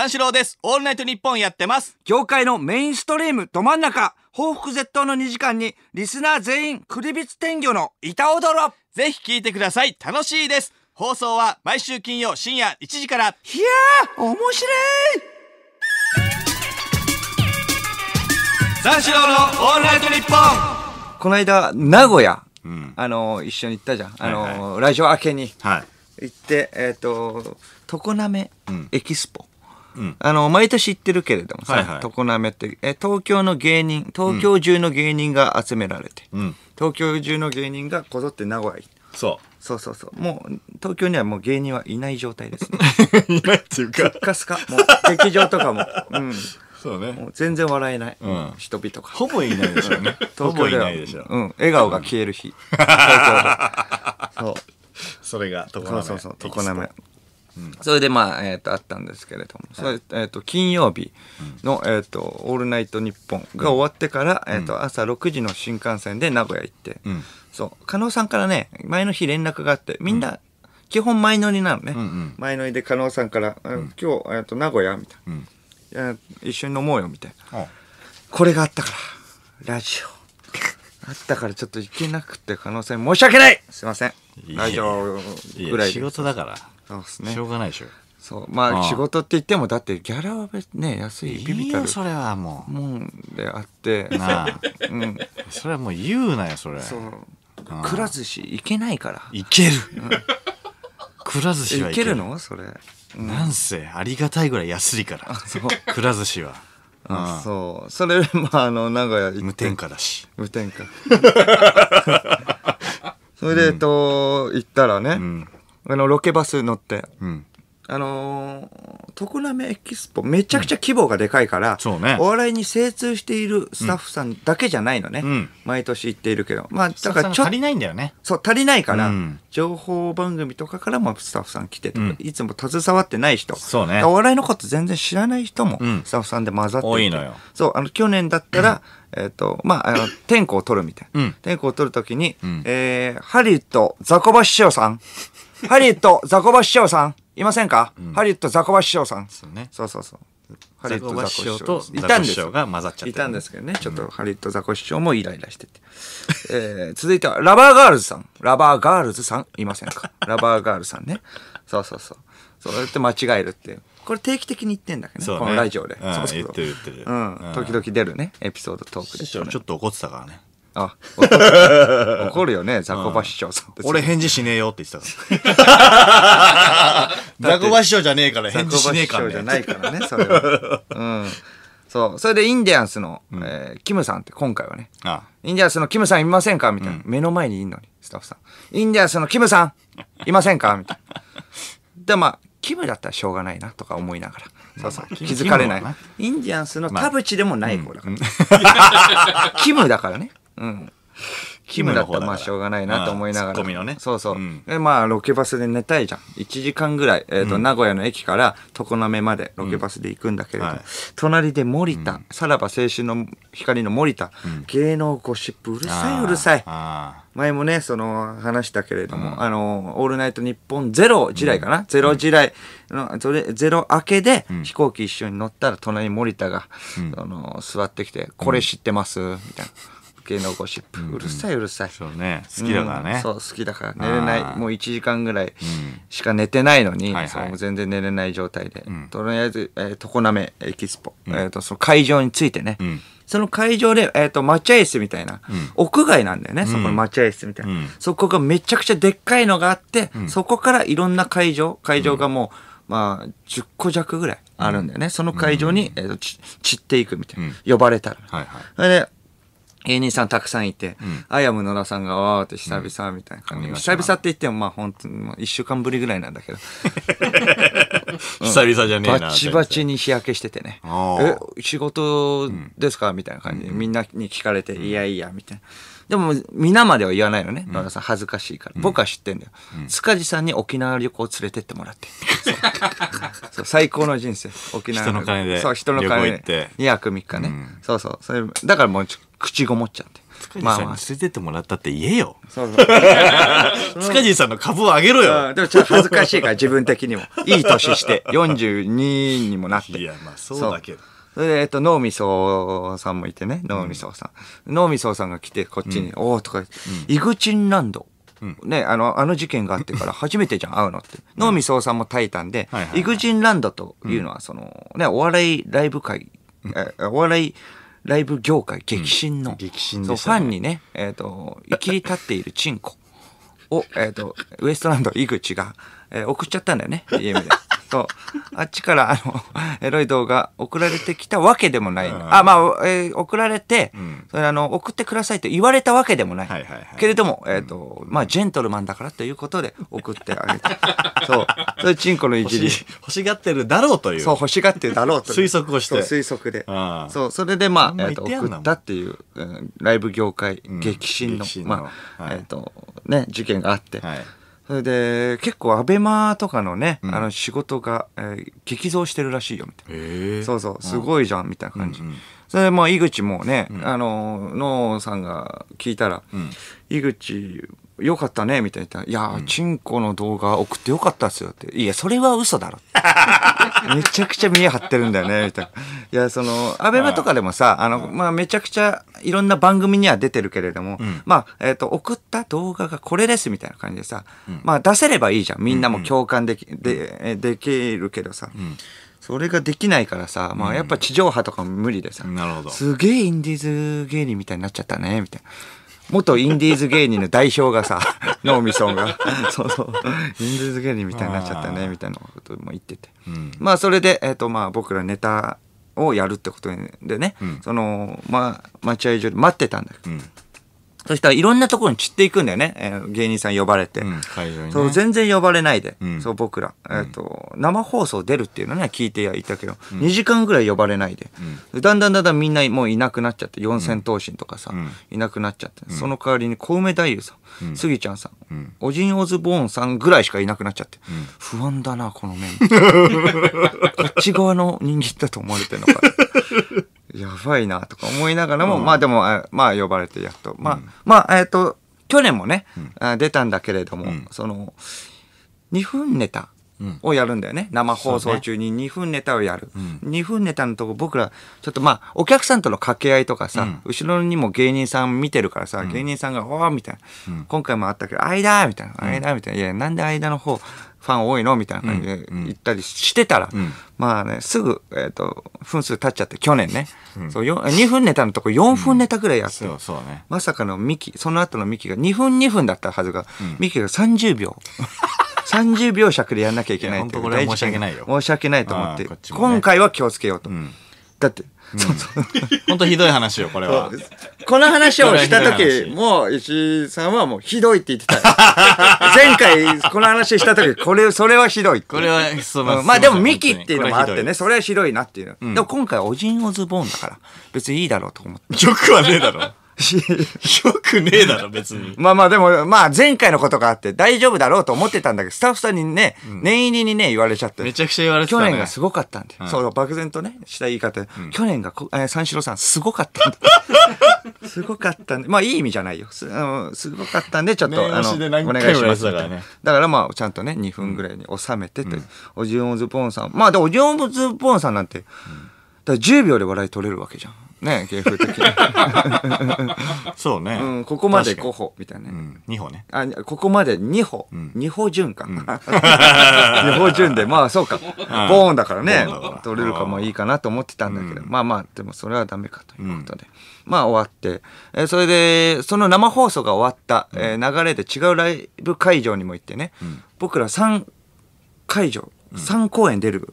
三四郎です。オールナイトニッポンやってます。業界のメインストリームど真ん中、報復絶倒の2時間に、リスナー全員、クリビツ天魚の板踊ろぜひ聞いてください。楽しいです。放送は毎週金曜深夜1時から。いやー、面白い三四郎のオールナイトニッポンこの間、名古屋、うん、あの、一緒に行ったじゃん。あの、はいはい、明けに。はい。行って、えっ、ー、と、常滑エキスポ。うんあの毎年行ってるけれどもはさい常滑ってえ東京の芸人東京中の芸人が集められて、うん東京中の芸人がこぞって名古屋にそそうそうそうもう東京にはもう芸人はいない状態ですね いないっていうかスカスカもう劇場とかも,、うん、そうねもう全然笑えない、うん人々がほぼいないでしょうね ほぼいないでしょう、うん、笑顔が消える日 東京でそうそれが常滑そうそうそう常滑それでまあ、えっ、ー、と、あったんですけれども、それ、えっ、ー、と、金曜日の、えっ、ー、と、オールナイトニッポンが終わってから、えっと、朝6時の新幹線で名古屋行って、そう、加納さんからね、前の日連絡があって、みんな、基本前乗りなのね。うんうん、前乗りで加納さんから、うん、今日、えっと、名古屋みたいな、うん、一緒に飲もうよ、みたいな。これがあったから、ラジオ。あったからちょっと行けなくて可能性申し訳ないすいません。ラジオぐらいいい。仕事だから。そうですねしょうがないでしょそうまあ仕事って言ってもだってギャラは別ね安いビビたるそれはももんであってなあ うんそれはもう言うなよそれそうくら寿司行けないからいけるくら寿司はいけるのそれなんせありがたいぐらい安いからそうくら寿司はあそうそれまああの名古屋行無添加だし無添加 それでえっと行ったらね、うんあの、ロケバス乗って。うん。あのー、常滑エキスポ、めちゃくちゃ規模がでかいから、うんね、お笑いに精通しているスタッフさんだけじゃないのね。うん、毎年行っているけど。まあ、だからちょ足りないんだよね。そう、足りないから、うん、情報番組とかからもスタッフさん来てとか、いつも携わってない人。そうね。お笑いのこと全然知らない人も、スタッフさんで混ざって多いのよ。そう、あの、去年だったら、えっ、ー、と、まあ、あの、天候を取るみたいな。うん、天候を取るときに、えー、ハリウッド、ザコバ師匠さん。ハリウッドザコバ師匠さんいませんか、うん、ハリウッドザコバ師匠さん。そうね。そうそうそう。ハリウッドザコ師匠といたんですが混ざっちゃった、ね、いたんですけどね。ちょっとハリウッドザコ師匠もイライラしてて。えー、続いてはラバーガールズさん。ラバーガールズさんいませんか ラバーガールズさんね。そうそうそう。そうやって間違えるって。これ定期的に言ってんだけどね、ねこのラジオで。うん、そうそう言ってる言ってる。うん。時々出るね、エピソードトークで、ね、師匠ちょっと怒ってたからね。あ、怒るよね、ザコバ市長さん。俺返事しねえよって言ってたから。ザコバ市長じゃねえから返事しねえから、ね。ザコバ市長じゃないからね、それは。うん。そう。それでインディアンスの、えキムさんって今回はね。あインディアンスのキムさんいませんかみたいな、目の前にいんのに、スタッフさん。インディアンスのキムさんいませんかみたいな。で、まあ、キムだったらしょうがないなとか思いながら。そうそう。気づかれない。インディアンスの田淵でもない子だから。キムだからね。うんキムだったらまあしょうがないなと思いながら。ね、そうそう。うん、で、まあ、ロケバスで寝たいじゃん。1時間ぐらい、えっ、ー、と、うん、名古屋の駅から常滑までロケバスで行くんだけれど、うんはい、隣で森田、さらば青春の光の森田、芸能ゴシップ、うるさいうるさい。前もね、その話したけれども、あの、オールナイト日本ゼロ時代かな、ゼロ時代の、それ、ゼロ明けで飛行機一緒に乗ったら隣に森田が、あの、座ってきて、これ知ってますみたいな。系のゴシップ、うるさいうるさいそうね好きだからね、うんそう好きだから寝れないもう1時間ぐらいしか寝てないのに、そう全然寝れない状態で、とりあえず常、えー、常滑エキスポ、えー、とその会場についてね、うんその会場で、えー、と待合室みたいな、屋外なんだよねそこの待合室みたいな、うんそこがめちゃくちゃでっかいのがあって、そこからいろんな会場会場がもう、まあ、10個弱ぐらいあるんだよね。その会場に、えーとち散っていくみたいな。呼ばれたら。はいはいそれで、芸人さんたくさんいて、あやむ野田さんがわーって久々みたいな感じ、うん、久々って言ってもまあ本当に1週間ぶりぐらいなんだけど うん、久々じゃねえなバチバチに日焼けしててねえ仕事ですかみたいな感じでみんなに聞かれて、うん、いやいやみたいなでも皆までは言わないのね野田さん恥ずかしいから、僕は知ってんだよ、塚地さんに沖縄旅行連れてってもらってそう最高の人生沖縄人の金でそう人の金で2泊3日ね、そうそうそれだからもうちょっと口ごもっちゃって。塚地さんに捨ててってもらったって言えよ。そうそう。塚地さんの株を上げろよ。でもちょっと恥ずかしいから、自分的にも。いい年して、42にもなって。いや、まあそうだけど。それで、えっと、脳みそさんもいてね、脳みそさん。脳みそさんが来て、こっちに、おおとか、イグチンランド。ね、あの、あの事件があってから初めてじゃん、会うのって。能見総さんもタイタンで、イグジンランドというのは、その、ね、お笑いライブ会、お笑いライブ業界激震の、うん、激震で、ね、ファンにね、えーと、と生きり立っているチンコを、えーと、ウエストランド井口が、えー、送っちゃったんだよね d で。と、あっちからあの、エロい動画送られてきたわけでもない。あ、まあ、えー、送られて、うん、それあの、送ってくださいと言われたわけでもない。はいはいはい、けれども、えっ、ー、と、まあ、ジェントルマンだからということで送ってあげた。そう。それチンコのいじり欲。しがってるだろうという。そう、欲しがってるだろうという。推測をして。推測で。そう、それでまあ、えー、と、送ったっていう、うん、ライブ業界激震の、うん、震のまあ、はい、えっ、ー、と、ね、事件があって。はいそれで結構アベマとかのね、うん、あの仕事が、えー、激増してるらしいよみたいなそうそうすごいじゃんみたいな感じ、うんうん、それでまあ井口もね、うん、あの能さんが聞いたら、うん、井口よかったね、みたいな。いや、うん、チンコの動画送ってよかったっすよって。いや、それは嘘だろ。めちゃくちゃ見え張ってるんだよね、みたいな。いや、その、アベマとかでもさ、あの、まあ、めちゃくちゃいろんな番組には出てるけれども、うん、まあ、えっ、ー、と、送った動画がこれですみたいな感じでさ、うん、まあ、出せればいいじゃん。みんなも共感でき、うんで、できるけどさ。うんそれができないからさ、まあやっぱ地上波とかも無理でさ、うん、なるほどすげえインディーズ芸人みたいになっちゃったねみたい元インディーズ芸人の代表がさノーミソンがそうそうインディーズ芸人みたいになっちゃったねみたいなことも言ってて、うん、まあそれで、えーとまあ、僕らネタをやるってことでね、うん、その、まあ、待合所で待ってたんだけど、うんそしたらいろんなところに散っていくんだよね、えー、芸人さん呼ばれて、うんね、そう全然呼ばれないで、うん、そう僕ら、えーと生放送出るっていうのは、ね、聞いていたけど、うん、2時間ぐらい呼ばれないで、うん、だんだんだんだんみんなもういなくなっちゃって四千頭身とかさ、いなくなっちゃって、その代わりに小梅太夫さん、スギちゃんさん、オジン・オズボーンさんぐらいしかいなくなっちゃって、不安だなこの面 こっち側の人間だと思われてるのかやばいなとか思いながらも、まあでも、まあ呼ばれてやっと。まあ、まあ、えっ、と、去年もね、出たんだけれども、その、2分ネタをやるんだよね。生放送中に2分ネタをやる。2分ネタのとこ僕ら、ちょっとまあ、お客さんとの掛け合いとかさ、後ろにも芸人さん見てるからさ、芸人さんが、おーみたいな、今回もあったけど、間みたいな、間みたいな、いや、なんで間の方、ファン多いのみたいな感じで言ったりしてたら、うんうん、まあね、すぐ、えっ、ー、と、分数経っちゃって、去年ね、うん、そう2分ネタのとこ4分ネタぐらいやって、うんそうそうね、まさかのミキ、その後のミキが2分2分だったはずが、ミキが30秒。30 秒尺でやんなきゃいけないいい本当これは申し訳ないよ。申し訳ないと思って、ね、今回は気をつけようと。だって、本当ひどい話よ、これは。この話をした時も、石井さんはもうひどいって言ってた。前回、この話した時、これ、それはひどい。これは、その、まあでも、ミキっていうのもあってね、それはひどいなっていう。でも今回、おじんおズボンだから、別にいいだろうと思って。よくはねえだろ。よくねえだろ、別に。まあまあでも、まあ前回のことがあって大丈夫だろうと思ってたんだけど、スタッフさんにね、念入りにね、言われちゃって。めちゃくちゃ言われてた、去年がすごかったんで。そう、漠然とね、した言い方、去年が、え三四郎さんすごかったん すごかったんで。まあいい意味じゃないよ。すすごかったんで、ちょっと、あの、お願いします。だからまあ、ちゃんとね、2分ぐらいに収めてといオジオンズポーンさん。まあで、オジオンズポーンさんなんて、だ10秒で笑い取れるわけじゃん。ね芸風的に そうね、うん、ここまで5歩みたいな、うねん、2歩ねあここまで2歩、うん2歩順か、2 歩順でまあそうか、ボーンだからね取れるかもいいかなと思ってたんだけど、うんまあまあでもそれはダメかということで、まあ終わって、えーそれでその生放送が終わった、えー流れで違うライブ会場にも行ってね、僕ら3会場3公演出る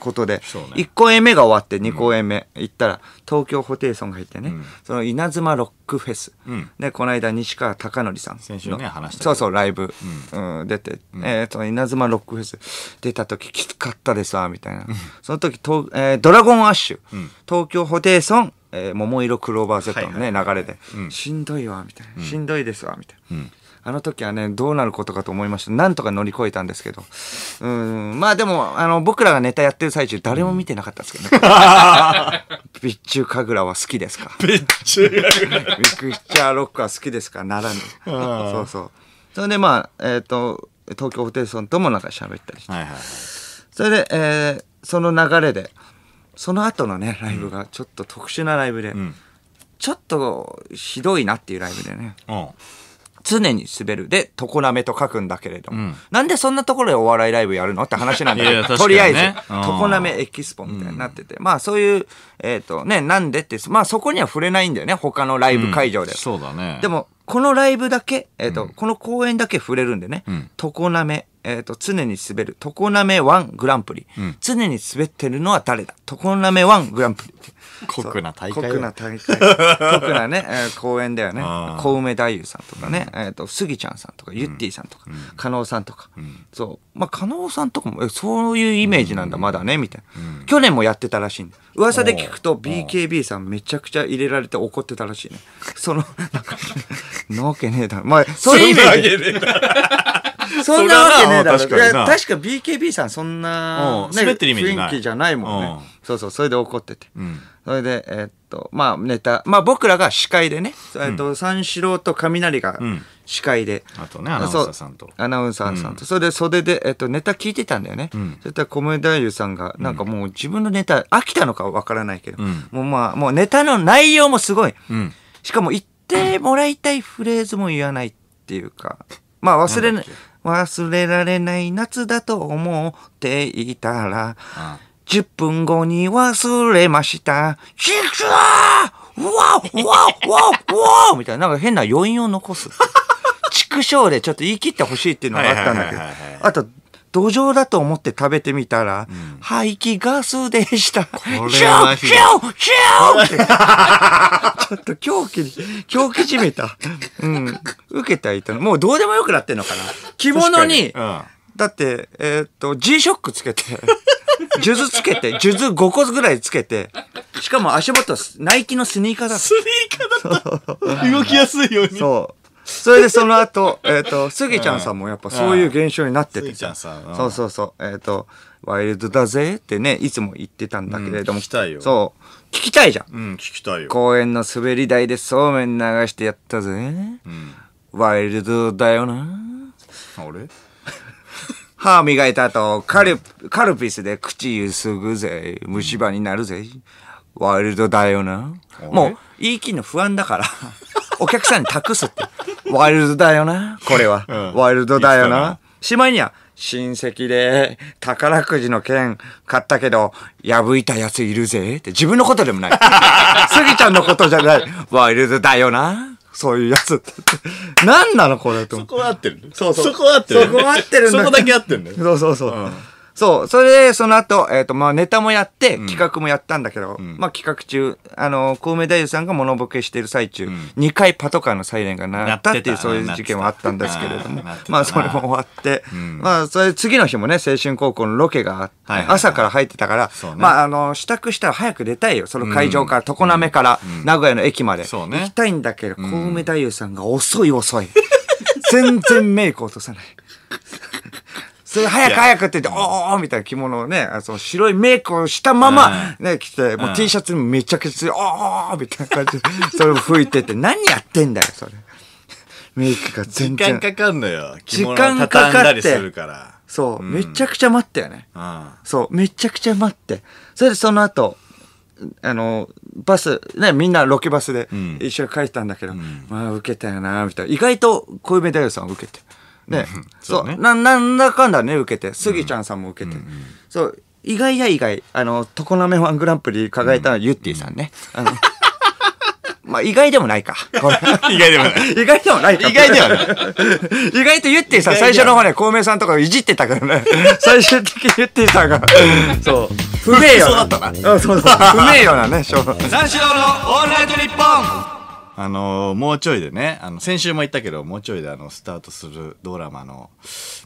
ことで、1公演目が終わって2公演目行ったら東京ホテイソンが入ってね、その稲妻ロックフェス、でこの間西川貴教さん先週ね話したそうそうライブ、うん出て、えー、と稲妻ロックフェス出た時きつかったですわみたいな、その時と、えドラゴンアッシュ、東京ホテイソン、え桃色クローバー Z のね、流れで、しんどいわみたいな、しんどいですわみたいな。あの時はね、どうなることかと思いました。なんとか乗り越えたんですけど。うん、まあでも、あの、僕らがネタやってる最中、誰も見てなかったですけどね。備 カ神楽は好きですかッュ中神楽ビッグチャーロックは好きですかならぬ。そうそう。それでまあ、えっ、ー、と、東京ホテイソンともなんか喋ったりして。はいはい、それで、えー、その流れで、その後のね、ライブが、ちょっと特殊なライブで、うん、ちょっとひどいなっていうライブでね。うん常に滑るで常滑と書くんだけれども、うん、なんでそんなところでお笑いライブやるのって話なんだけど、とりあえず常滑、めエキスポみたいになってて、うん、まあそういうえっ、ー、とねなんでってまあそこには触れないんだよね他のライブ会場で、うん、そうだねでもこのライブだけ、えーとこの公演だけ触れるんでね常滑、えーと、常に滑る常滑ワングランプリ、常に滑ってるのは誰だ常滑ワングランプリって酷な大会酷な大会酷なね、えー、公演だよね小梅太夫さんとかね、うん、えーと、杉スギちゃんさんとか、ゆってぃさんとか加納、うん、さんとか、そうまあ加納さんとかもそういうイメージなんだ、まだねみたいな、去年もやってたらしい噂で聞くと BKB さんめちゃくちゃ入れられて怒ってたらしいねそのなんか なわけねえだろまあそういうイメージ そんなわけねえだろ。確か確か BKB さんそんな、ね、滑ってるイメない雰囲気じゃないもんね。そうそう、それで怒ってて。それで、えっと、まあネタ、まあ僕らが司会でね、えっと、三四郎と雷が司会で。あとね、アナウンサーさんと。アナウンサーさんと。それで袖で、えっと、ネタ聞いてたんだよね。そしたら小梅太夫さんが、なんかもう自分のネタ、飽きたのかわからないけど、もうまあ、もうネタの内容もすごい。しかも言ってもらいたいフレーズも言わないっていうか、まあ忘れない。忘れられない夏だと思っていたら、10分後に忘れました。チクシーうわふわふわふわおみたいな、なんか変な余韻を残す。畜生でちょっと言い切ってほしいっていうのがあったんだけど、あと土壌だと思って食べてみたら、排気ガスでした。こュー、シューシュー ちょっと狂気狂気じめた。うん。受けたいもうどうでもよくなってんのかな。着物に、だって、えー、っと、G-SHOCK つけて、数珠つけて、数珠5個ぐらいつけて、しかも足元、ナイキのスニーカーだった。スニーカーだった。動きやすいように。そう。それでその後、えっ、ー、と、スギちゃんさんもやっぱそういう現象になってて。スギちゃんさん。そうそうそう。えっ、ー、と、ワイルドだぜってね、いつも言ってたんだけれども。うん、聞きたいよ。そう。聞きたいじゃん。うん、聞きたいよ。公園の滑り台でそうめん流してやったぜ。うん、ワイルドだよな。あれ 歯磨いた後、カル、うん、カルピスで口ゆすぐぜ。虫歯になるぜ。ワイルドだよな。もう、いい気の不安だから、お客さんに託すって。ワイルドだよな、これは。うん、ワイルドだよな。しまいには、親戚で宝くじの券買ったけど、破いたやついるぜって自分のことでもない。スギちゃんのことじゃない。ワイルドだよな。そういうやつ 何なのこれと。そこは合ってる。そうそう。そこは合ってる。そこは合ってるんだ。そこだけ合ってるんだよ。そうそうそう。うんそう、それで、その後、えっ、ー、と、まあ、ネタもやって、企画もやったんだけど、うん、まあ、企画中、あの、小梅太夫さんが物ボケしている最中、うん、2回パトカーのサイレンが鳴ったっていう、そういう事件はあったんですけれども、まあ、それも終わって、うん、まあ、それ次の日もね、青春高校のロケが、朝から入ってたから、ね、まあ、あの、支度したら早く出たいよ。その会場から、常滑から、名古屋の駅まで、ね、行きたいんだけど、小梅太夫さんが遅い遅い。全然メイク落とさない。それ早く早くって言って、おーみたいな着物をね、その白いメイクをしたまま、ね、着て、もう T シャツめちゃくちゃ、おーみたいな感じで、それを吹いてて、何やってんだよ、それ。メイクが全然。時間かかんのよ。時間かかって。するから。そう、めちゃくちゃ待ったよね。そう、めちゃくちゃ待って。それでその後、あの、バス、ね、みんなロケバスで一緒に帰ったんだけど、うん、まあ、受けたよな、みたいな。意外と、小梅太夫さん受けて。ね。そう、ね、な、なんだかんだね、受けて、スギちゃんさんも受けて、うんうんそう、意外や意外、あの、常滑ワングランプリ輝いたのはゆってぃさんね。うんうん、あの まあ、意外でもないか。意外でもない。意外でもない意外ではない。意外とゆってぃさん、最初の方ね、孔明さんとかいじってたからね。最終的にゆってぃさんが、そう。不名誉な。そうだったな。うん、そうそう。不名誉なね、しょう。三四郎のオールナイトニッポンあの、もうちょいでね、あの、先週も言ったけど、もうちょいであの、スタートするドラマの、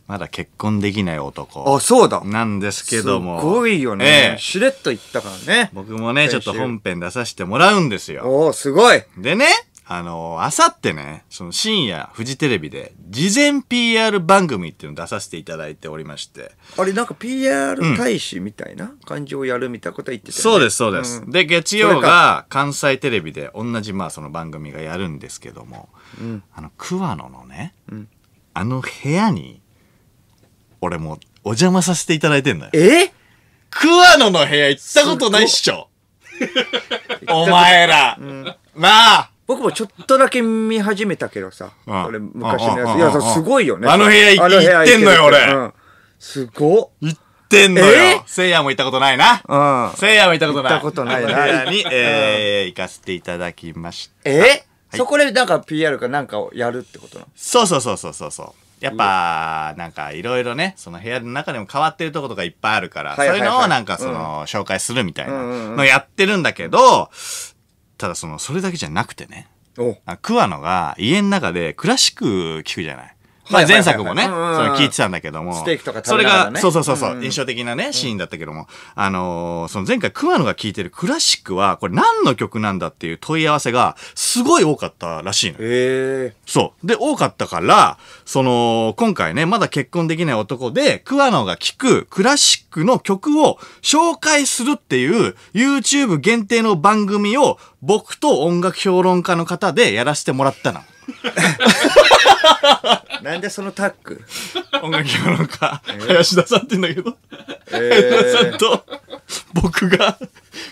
まだ結婚できない男。あ、そうだ。なんですけども。すごいよね。ええ、しれっと言ったからね。僕もね、ちょっと本編出させてもらうんですよ。おおすごい。でね、あの、あさってね、その深夜、フジテレビで、事前 PR 番組っていうのを出させていただいておりまして。あれ、なんか PR 大使みたいな感じをやるみたいなこと言ってた、ね、そうです、そうです、うん、で、月曜が関西テレビで同じ、まあ、その番組がやるんですけども、うん、あの、桑野のね、うん、あの部屋に、俺もお邪魔させていただいてんだよ。え桑野の部屋行ったことないっしょ。お前ら。なあ僕もちょっとだけ見始めたけどさ、あれ昔のやつ。いや、すごいよね。あの部屋行ってんのよ、俺。うん、すご行ってんのよ。せいやも行ったことないな。うん。せいやも行ったことない。行ったことないな。に、えー、行かせていただきました。えそこでなんか PR かなんかをやるってことなのそうそうそうそうそうやっぱ、なんかいろいろね、その部屋の中でも変わってるとことかいっぱいあるから、そういうのをなんかその、紹介するみたいなのやってるんだけど、ただそのそれだけじゃなくてね桑野が家の中でクラシック聴くじゃないまあ、前作もね、その聞いてたんだけども。ステーキとか食べながら、ね、それが、そうそうそう、うんうん、印象的なね、シーンだったけども、あのー、その前回熊野が聴いてるクラシックは、これ何の曲なんだっていう問い合わせが、すごい多かったらしいのー、そう。で、多かったから、その、今回ね、まだ結婚できない男で、桑野が聴くクラシックの曲を紹介するっていう、YouTube 限定の番組を、僕と音楽評論家の方でやらせてもらったの。なんでそのタッグ音楽評論家、林田さんって言うんだけど、え林田さんと僕が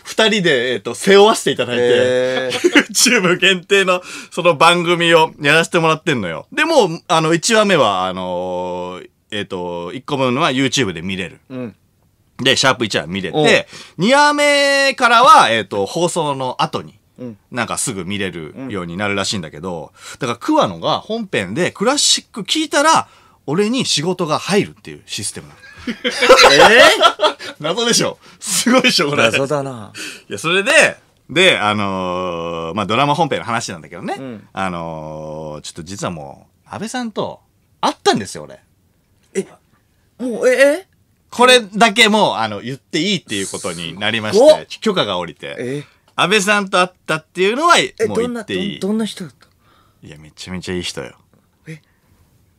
二人で、えっ、と、背負わせていただいて、えー、YouTube 限定のその番組をやらせてもらってんのよ。でも、あの、1話目は、あのー、えっ、と、1個分は YouTube で見れる。うんで、シャープ1話見れて、2話目からは、えっ、ー、と、放送の後に、なんかすぐ見れるようになるらしいんだけど、だから桑野が本編でクラシック聞いたら、俺に仕事が入るっていうシステムなの。えー、謎でしょすごいでしょこれ。謎だな。いや、それで、で、あのー、まあ、ドラマ本編の話なんだけどね、うん、あのー、ちょっと実はもう、安倍さんと会ったんですよ、俺。え、もう、えこれだけもう、あの、言っていいっていうことになりまして、許可が下りて。え安倍さんと会ったっていうのはもう言っていいどんな人だったいやめちゃめちゃいい人よえ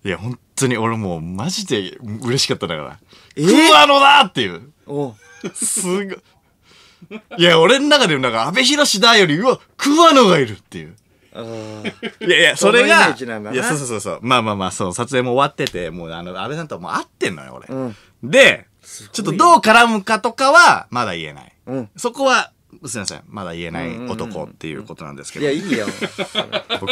いや本当に俺もうマジで嬉しかっただから「え桑野だ!」っていうおすごいいや俺の中でもなんか安倍寛だよりうわ桑野がいるっていういやいやそれがいやそうそうそうそうまあまあまあそう撮影も終わっててもうあの安倍さんとはもう会ってんのよ俺、うん、でちょっとどう絡むかとかはまだ言えない、うん、そこはすみませんまだ言えない男っていうことなんですけど、いやいいよ 僕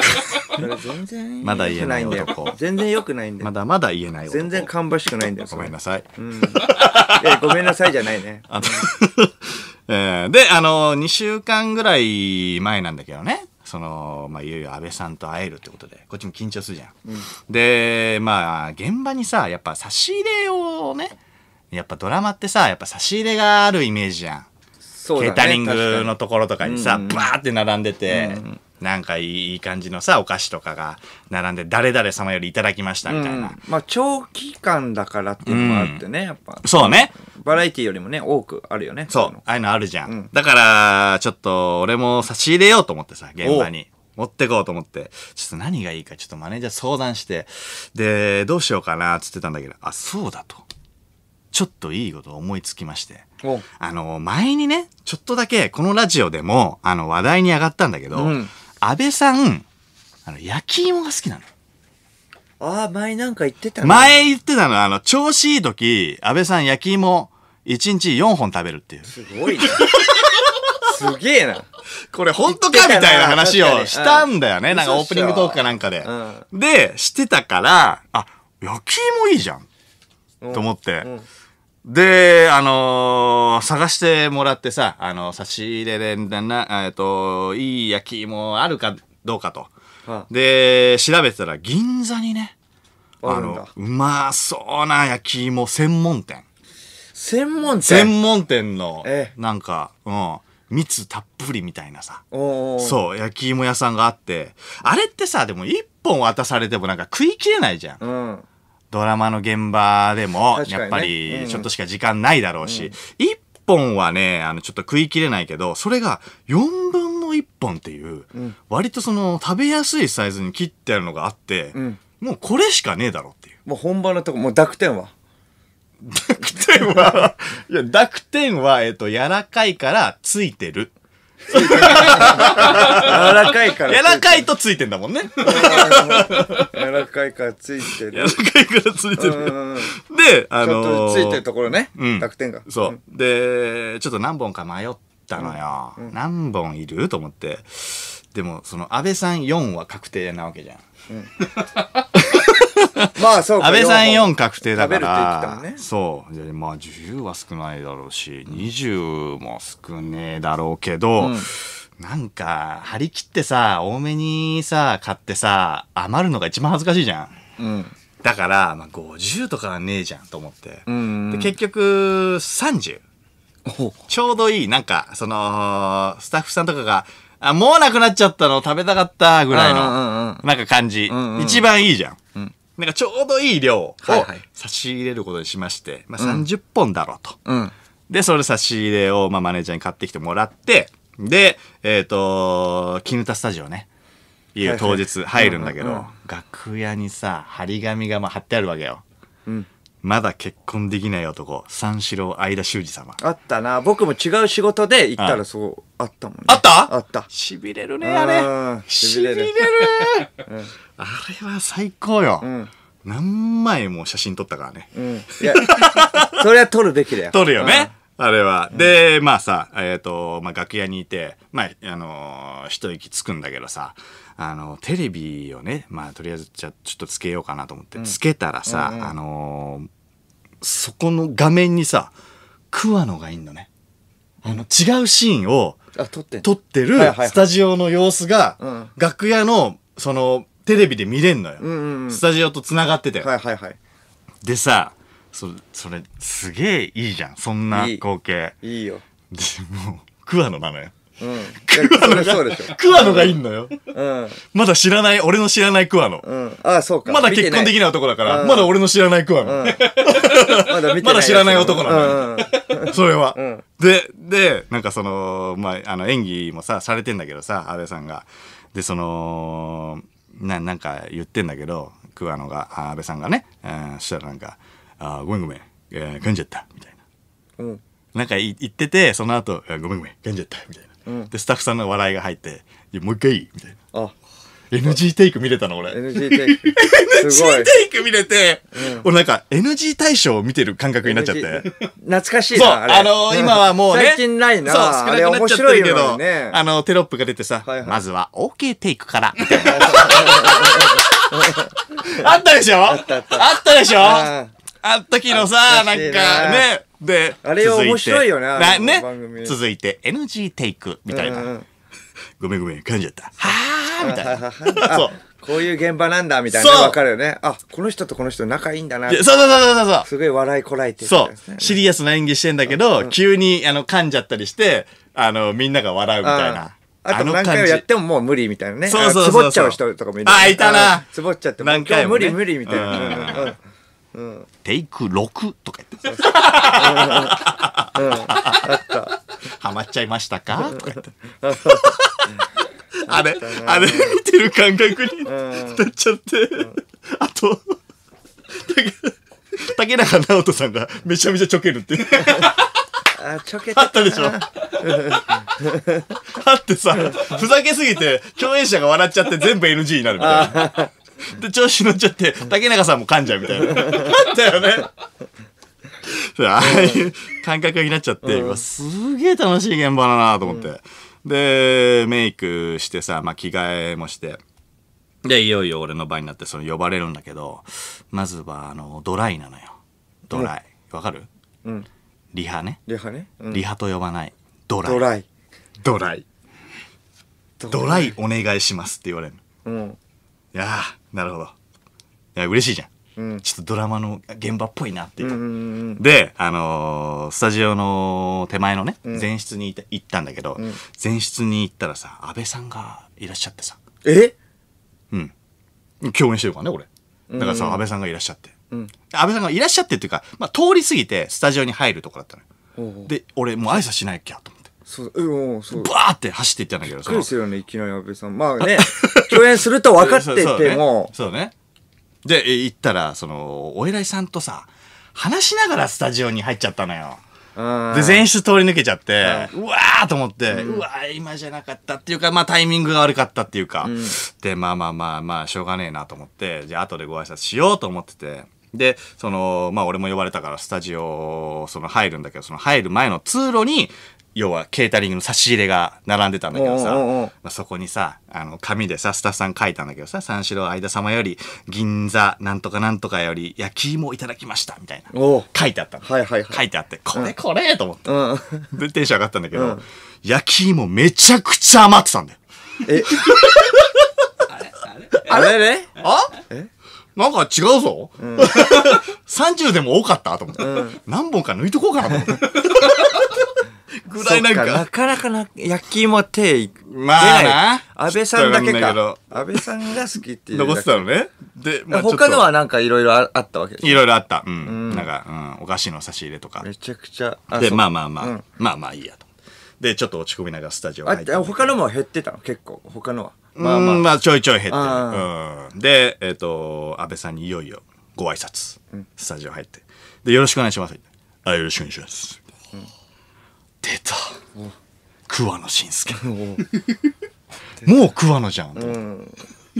全然まだ言えない男全然よくないんだよまだまだ言えない男全然芳しくないんだよごめんなさい、うん、ごめんなさいじゃないねあの、えー、であの2週間ぐらい前なんだけどねその、まあ、いよいよ安倍さんと会えるってことで、こっちも緊張するじゃん。うん、で、まあ、現場にさ、やっぱ差し入れをね、やっぱドラマってさ、やっぱ差し入れがあるイメージじゃん。ケータリングのところとかにさ、バーって並んでて、うん、なんかいい感じのさお菓子とかが並んで誰々様よりいただきましたみたいな、うん、まあ長期間だからっていうのもあってね、やっぱそうねバラエティーよりもね多くあるよねそうああいうのあるじゃん、だからちょっと俺も差し入れようと思ってさ現場に持ってこうと思って、ちょっと何がいいかちょっとマネージャー相談して、で、どうしようかなっつってたんだけど、あ、そうだと。ちょっといいこと思いつきまして。あの、前にね、ちょっとだけこのラジオでも、あの、話題に上がったんだけど、うん、安倍さん、あの、焼き芋が好きなの。ああ、前なんか言ってたね。前言ってたの、あの、調子いい時、安倍さん焼き芋、1日4本食べるっていう。すごいな。すげえな。これ本当かみたいな話をしたんだよね。うん、なんかオープニングトークかなんかで。うん、で、してたから、あ、焼き芋いいじゃん。と思って。うんで、あのー、探してもらってさ、あの、差し入れで、な、えっと、いい焼き芋あるかどうかと。あで、調べてたら、銀座にね、あの、うまそうな焼き芋専門店。専門店専門店の、なんか、ええ、うん、蜜たっぷりみたいなさ。そう、焼き芋屋さんがあって、あれってさ、でも一本渡されてもなんか食いきれないじゃん。うんドラマの現場でも、やっぱり、ちょっとしか時間ないだろうし、一本はね、あの、ちょっと食い切れないけど、それが4分の1本っていう、割とその、食べやすいサイズに切ってあるのがあって、もうこれしかねえだろっていう。もう本場のとこ、もう濁点は 濁点はいや、濁点は、えっと、柔らかいからついてる。柔らかいから。柔らかいとついてんだもんね。柔らかいからついてる。柔らかいからついてる。で、あのー、ついてるところね。うん、濁点が。そう、で、ちょっと何本か迷ったのよ。うん、何本いると思って。でも、その、安倍さん4は確定なわけじゃん。うんまあそうか安倍さん4確定だから、ね、そうまあ10は少ないだろうし20も少ねえだろうけど、うん、なんか張り切ってさ多めにさ買ってさ余るのが一番恥ずかしいじゃん、うん、だから、まあ、50とかはねえじゃんと思って、うんうん、で結局30ちょうどいいなんかそのスタッフさんとかがあ、もうなくなっちゃったの食べたかったぐらいの、なんか感じ、うんうん。一番いいじゃん。うん、なんかちょうどいい量を差し入れることにしまして、はいはい、まあ、30本だろうと、うん。で、それ差し入れを、まあ、マネージャーに買ってきてもらって、で、えっ、ー、と、絹田スタジオね、いう当日入るんだけど、楽屋にさ、張り紙がまあ貼ってあるわけよ。うん、まだ結婚できない男、三四郎相田修二様。あったな。僕も違う仕事で行ったらそう、あったもんね。あったあった。しびれるね、あれ。痺れる。しびれる。あれは最高よ、うん、何枚も写真撮ったからね、うん、いやそれは撮るべきだよ撮るよね、あれは。で、まあさ、えっ、ー、と、まあ、楽屋にいて、まあ、あのー、一息つくんだけどさ、あの、テレビをね、まあ、とりあえず、じゃちょっとつけようかなと思って、うん、つけたらさ、うんうん、あのー、そこの画面にさ、桑野がいんのね。あの、違うシーンを、撮ってるスタジオの様子が、楽屋の、その、テレビで見れんのよ、うんうんうん、スタジオとつながってて、はいはいはい、でさそそれすげえいいじゃんそんな光景いいよでもう桑野なのようん、桑野が桑野がいんのよ、うん、まだ知らない俺の知らない桑野、うん、ああそうかまだ結婚できない男だからまだ俺の知らない桑野、うん、まだまだ知らない男なの、うん、それは、うん、ででなんかその,、まあ、あの演技もさされてんだけどさ阿部さんがでそのななんか言ってんだけど桑野が安倍さんがね、そしたらなんか「あごめんごめん、えー、噛んじゃった」みたいな、うん、なんか言っててその後、えごめんごめん噛んじゃった」みたいな、うん、でスタッフさんの笑いが入って「もう一回」みたいな。あ NG テイク見れたの、俺。NG テイク。NG テイク見れて、俺なんか NG 大賞を見てる感覚になっちゃって。懐かしいそう、ああのー今はもうね。最近ないな。そう、少あなくれな面っちゃっ白ているけど、ね。あの、テロップが出てさ、はいはいまずは OK テイクから。あったでしょあったあったでしょあった時のさ、なんかねで、あれ面白いよねなね続いて NG テイクみたいな。うんごめんごめん、噛んじゃった。はみたいな。そう。こういう現場なんだみたいなわかるよね。あ、この人とこの人仲いいんだな。そうそうそうそうそう。すごい笑いこらえて、そう。シリアスな演技してんだけど、急にあの噛んじゃったりして、あの、みんなが笑うみたいな。あと何回もやってももう無理みたいなね。そうそうそうそう。つぼっちゃう人とかもいる、あ、いたな。つぼっちゃって何回も、無理無理みたいな。うん、テイク6とか言ってた。ううあった。ハマっちゃいましたかとか言って。あれ、あれ見てる感覚になっちゃって、あと、竹中直人さんがめちゃめちゃちょけるって。あ、ちょけあったでしょ。あってさ、ふざけすぎて、共演者が笑っちゃって全部 NG になるみたいな。で、調子乗っちゃって、竹中さんも噛んじゃうみたいな。あったよね。ああいう感覚になっちゃって、すげえ楽しい現場だなと思って。で、メイクしてさ、まあ、着替えもして、で、いよいよ俺の場になって、その呼ばれるんだけど、まずは、あの、ドライなのよ。ドライ。わ、かるうん。リハね。リハね、うん。リハと呼ばない。ドライ。ドライ。ドライ。ドライお願いしますって言われるの。うん。いやー、なるほど。いや、嬉しいじゃん。ちょっとドラマの現場っぽいなっていう,、で、あのー、スタジオの手前のね、前室に行ったんだけど、前室に行ったらさ安倍さんがいらっしゃってさえうん共演してるからね俺だからさ、安倍さんがいらっしゃって、安倍さんがいらっしゃってっていうか、まあ、通り過ぎてスタジオに入るとこだったのよで俺もう挨拶しなきゃと思って。そう、うん、そう。バーって走っていったんだけど、びっくりするよね、いきなり安倍さん。まあね、共演すると分かってても。そうね。で、行ったら、その、お偉いさんとさ、話しながらスタジオに入っちゃったのよ。で、全室通り抜けちゃって、うわーと思って、うわー、今じゃなかったっていうか、まあタイミングが悪かったっていうか、で、まあまあまあまあ、しょうがねえなと思って、じゃあ後でご挨拶しようと思ってて、で、その、まあ俺も呼ばれたからスタジオ、その入るんだけど、その入る前の通路に、要はケータリングの差し入れが並んでたんだけどさ、まあ、そこにさあの紙でさスタッフさん書いたんだけどさ三四郎相田様より銀座なんとかなんとかより焼き芋いただきましたみたいな書いてあったの、はいはいはい、書いてあってこれこれと思って、うん、でテンション上がったんだけど、うん、焼き芋めちゃくちゃ余ってたんだよえあれあれあえなんか違うぞ、うん、30 でも多かったと思って、うん、何本か抜いとこうかなと思ってぐらいなんか。なかなかな、焼き芋手、まあな。安倍さんだけか。安倍さんが好きっていう。残ってたのね。で、まあ、他のはなんかいろいろあったわけいろいろあった。うん。うん、なんか、うん、お菓子の差し入れとか。めちゃくちゃ。で、まあまあまあ、うん、まあまあいいやと。で、ちょっと落ち込みながらスタジオ入って。あ、他のも減ってたの結構。他のは。まあまあ。まあちょいちょい減ってる。うん。で、えっ、ー、と、安倍さんにいよいよご挨拶、スタジオ入って。で、よろしくお願いします。あ、よろしくお願いします。出た桑野伸介 もう桑野じゃん、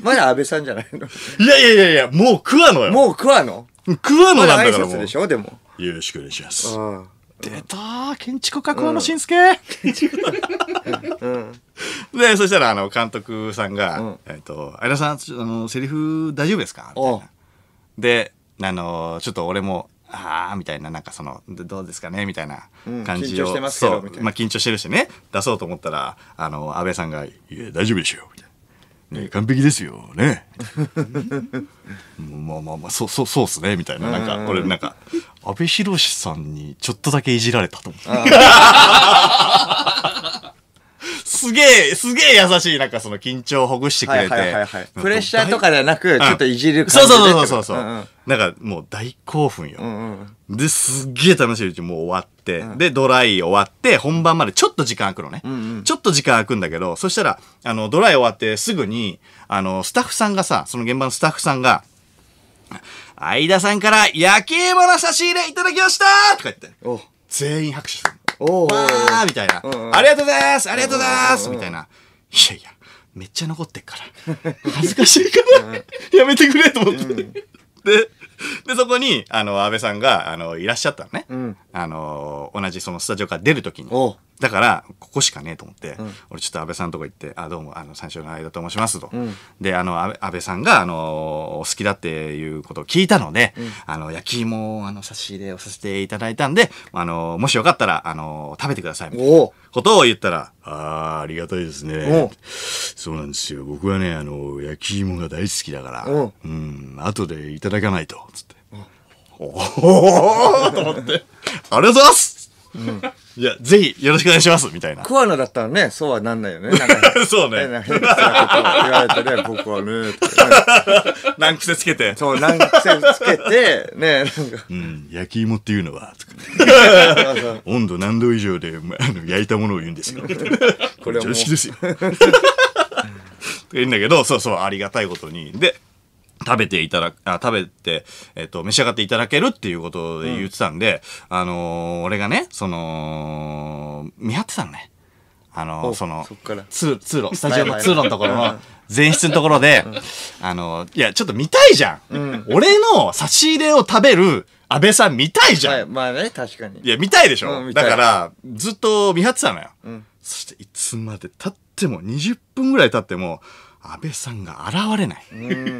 まだ安倍さんじゃないの いやいやいやいやもう桑野よもう桑野桑野なんだからもう、でしょでもよろしくお願いします出た建築家桑野伸介、でそしたらあの監督さんが「えっと、と相田さんあのセリフ大丈夫ですか?」であのちょっと俺もああみたいななんかそのどうですかねみたいな感じを、うん、緊張してますけどまあ、緊張してるしね出そうと思ったらあの安倍さんが「いや大丈夫でしょ」みたいな、ね「完璧ですよね 」まあまあまあそうそうそうっすね」みたいななんかれ、なんか安倍博さんにちょっとだけいじられたと思って。げえ、すげえ優しい、なんかその緊張をほぐしてくれて。プレッシャーとかではなく、ちょっといじる感じで、うん、そうそうそうそう。うんうん、なんかもう大興奮よ。うんうん、で、すげえ楽しいうちもう終わって、うん、で、ドライ終わって、本番までちょっと時間空くのね。うんうん、ちょっと時間空くんだけど、そしたら、あの、ドライ終わってすぐに、あの、スタッフさんがさ、その現場のスタッフさんが、相田さんから焼き芋の差し入れいただきましたとか言って、全員拍手する。おーわーみたいな、ありがとうございますありがとうございますみたいな。いやいや、めっちゃ残ってっから。恥ずかしいから、やめてくれと思って。で、で、そこに、あの、安倍さんが、あの、いらっしゃったのね。あの、同じそのスタジオから出るときに。だからここしかねえと思って、うん、俺ちょっと安倍さんとこ行って「あどうもあの三初の間と申しますと」うん、であの安倍さんがあのお好きだっていうことを聞いたので、うん、あの焼き芋をあの差し入れをさせていただいたんであのもしよかったらあの食べてくださいみたいなことを言ったら「ああありがたいですね」そうなんですよ僕はねあの焼き芋が大好きだからうん後でいただかないと」つって「おお!」と思って「ありがとうございます!」うんいや、ぜひよろしくお願いしますみたいな。桑名だったらね、そうはなんないよね。そうね。なん変なこと言われてね、僕はね、何癖つけて。そう、何癖つけて、ね、なんか。うん、焼き芋っていうのは、温度何度以上で、まあの焼いたものを言うんですよ。これは常識ですよ。いいんだけど、そうそう、ありがたいことに。で、食べていただあ、食べて、えっ、ー、と、召し上がっていただけるっていうことで言ってたんで、うん、あのー、俺がね、その、見張ってたのね。あのー、その、通、通路、スタジオの通路のところの、前室のところで、あのいや、ちょっと見たいじゃん。うん、俺の差し入れを食べる、安倍さん見たいじゃん。まあね、確かに。いや、見たいでしょ。うん、だから、ずっと見張ってたのよ。うん、そして、いつまで経っても、20分ぐらい経っても、安倍さんが現れない。うん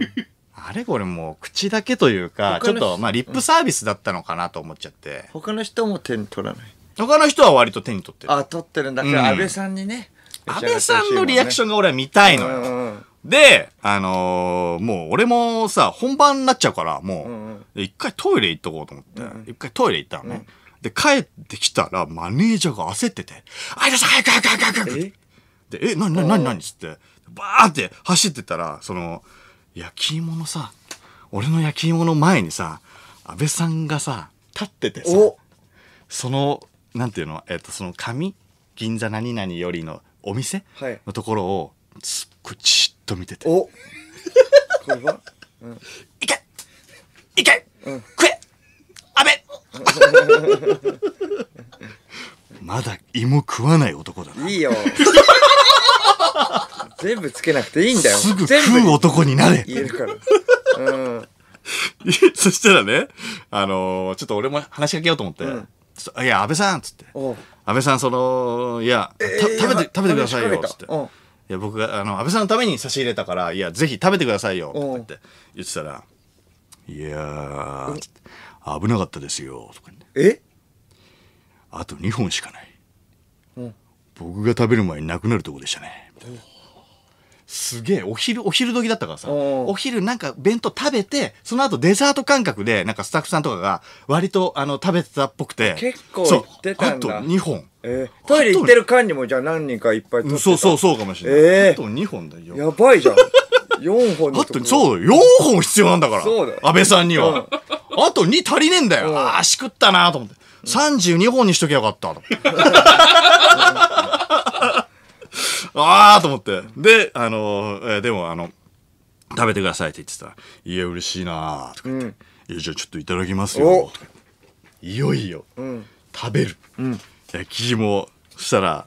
あれこれもう口だけというか、ちょっとまあリップサービスだったのかなと思っちゃって。他の人も手に取らない。他の人は割と手に取ってる。あ、取ってるんだ。けど、安倍さんにね。安倍さんのリアクションが俺は見たいのよ。で、あのー、もう俺もさ、本番になっちゃうから、もう、うんうん、一回トイレ行っとこうと思って、うんうん、一回トイレ行ったのね、うん。で、帰ってきたら、マネージャーが焦ってて、あいださん早く早く早く早くで、え、なになになにつって、バーって走ってたら、その、焼き芋のさ俺の焼き芋の前にさ安倍さんがさ立っててさそのなんていうの、えっと、その紙銀座何々よりのお店、はい、のところをすっごいじっと見てておこれは、うん、いけいけ、うん、食え安倍 まだ芋食わない男だないいよ 全部つけなくていいんだよ。すぐ食う男になれ。言えるから。うん。そしたらね、あのー、ちょっと俺も話しかけようと思って、うんいや、安倍さんっつって。安倍さん、その、いや、えー、食べて、食べてくださいよ、つって。いや、僕が、あの、安倍さんのために差し入れたから、いや、ぜひ食べてくださいよ、って言ってたら、いやー、危なかったですよ、とかね。えあと2本しかない。僕が食べる前になくなるとこでしたね。すげえ、お昼、お昼時だったからさ、お昼なんか弁当食べて、その後デザート感覚で、なんかスタッフさんとかが、割と、あの、食べてたっぽくて。結構行ってたんだ。あと2本。えー、トイレ行ってる間にも、じゃあ何人かいっぱい取ってそうそう、そうかもしれない。えー、あと2本だよ。やばいじゃん。4本あと、そう、4本必要なんだから。安倍さんには。あと2足りねえんだよ。ああ、しくったなと思って。32本にしときゃよかった。ああと思って。で、あの、えー、でも、あの、食べてくださいって言ってたいや、嬉しいなーとか言って。うん、じゃあちょっといただきますよ。いよいよ、うん、食べる。うん、焼き芋、そしたら、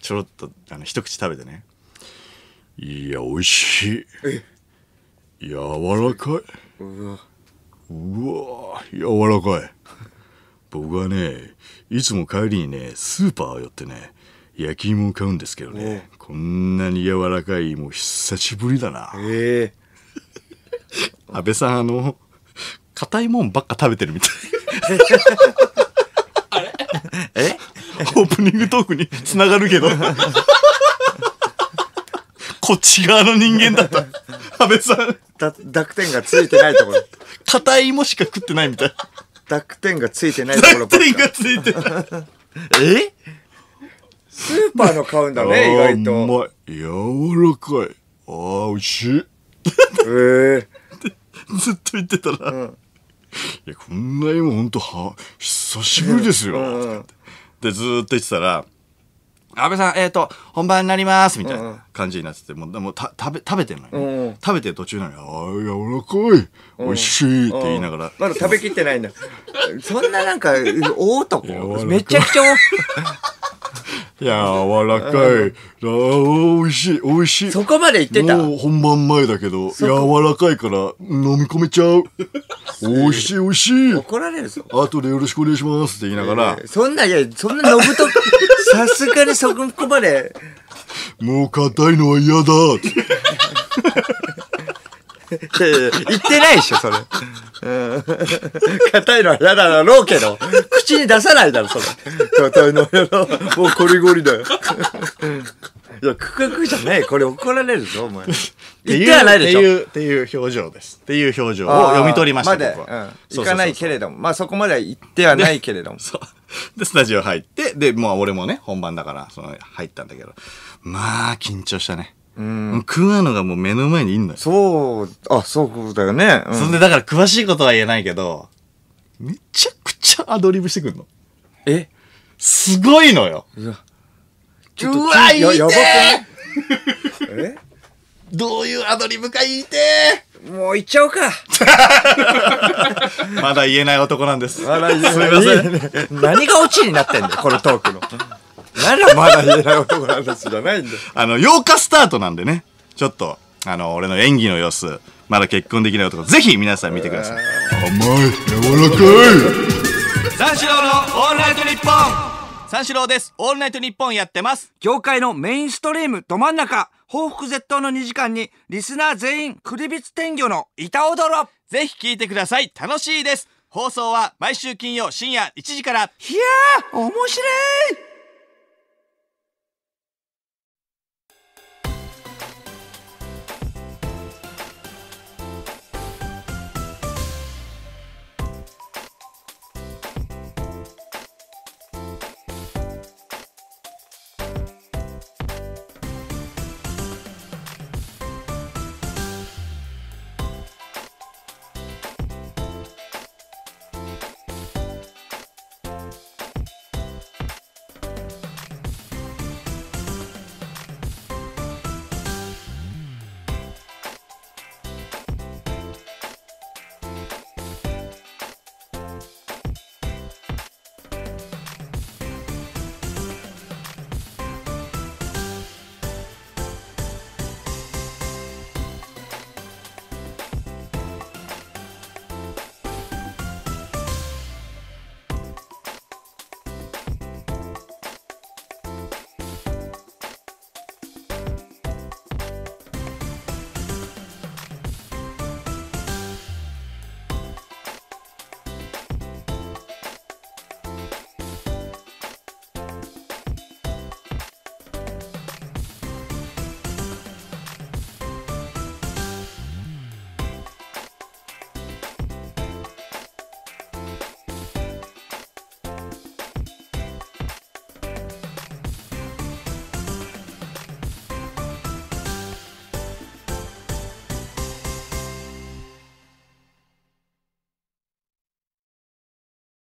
ちょろっと、あの、一口食べてね。いや、美味しい。柔らかい。うわ。うわ、柔らかい。僕はね、いつも帰りにね、スーパー寄ってね、焼き芋を買うんですけどね、こんなに柔らかい芋久しぶりだな。えー、安倍さん、あの、硬いもんばっか食べてるみたい。あれ えオープニングトークにつながるけど。こっち側の人間だった。安倍さん。だ、濁点がついてないところ。硬い芋しか食ってないみたい。濁点がついてないところ。濁点がついてない。えスーパーの買うんだね、意外と。うまい。柔らかい。ああ、美味しい。えー、ずっと言ってたら、うん、いや、こんなにも本当は、久しぶりですよ。うんで、ずっと言ってたら、安倍さん、えっ、ー、と、本番になりますみたいな感じになってて、もうもうた食べ食べてるのよ、ねうん食べてる途中なのに、ああ、柔らかい、美味しいって言いながら。うん、まだ食べきってないんだ。そんななんか、大男、めちゃくちゃ柔らかい。あ美味しい、美味しい。そこまで言ってた本番前だけど、柔らかいから飲み込めちゃう。美味しい、美味しい。怒られるぞ。後でよろしくお願いしますって言いながら。えー、そんな、いや、そんなのぶと、さすがにそこまで。もう硬いのは嫌だって言ってないでしょ、それ。硬いのは嫌だろうけど、口に出さないだろ、それ。硬いのは嫌だ。もうこりごりだよ。クククじゃねい。これ怒られるぞ、お前。言ってはないでしょ。っていう、っていう表情です。っていう表情を読み取りました、僕は。行かないけれども。まあそこまでは行ってはないけれども。そう。で、スタジオ入って、で、もう俺もね、本番だから、その、入ったんだけど。まあ、緊張したね。うん、食うのがもう目の前にいんのよ。そう、あ、そうだよね。うん、そんで、だから詳しいことは言えないけど、めちゃくちゃアドリブしてくんの。えすごいのよ。ちょっとうわいややばくないえどういうアドリブか言いてもう行っちゃおうか まだ言えない男なんです。まだ言えない。すみません。何がオチになってんだよ、このトークの。まだ言えない男なんですじゃないんだあの、8日スタートなんでね、ちょっと、あの、俺の演技の様子、まだ結婚できない男、ぜひ皆さん見てください。甘い、柔らかい。三四郎のオンライトニッポン三四郎です。オールナイトニッポンやってます。業界のメインストリームど真ん中、報復絶倒の2時間に、リスナー全員、クリビツ天魚の板踊ろぜひ聞いてください。楽しいです。放送は毎週金曜深夜1時から。いやー、面白い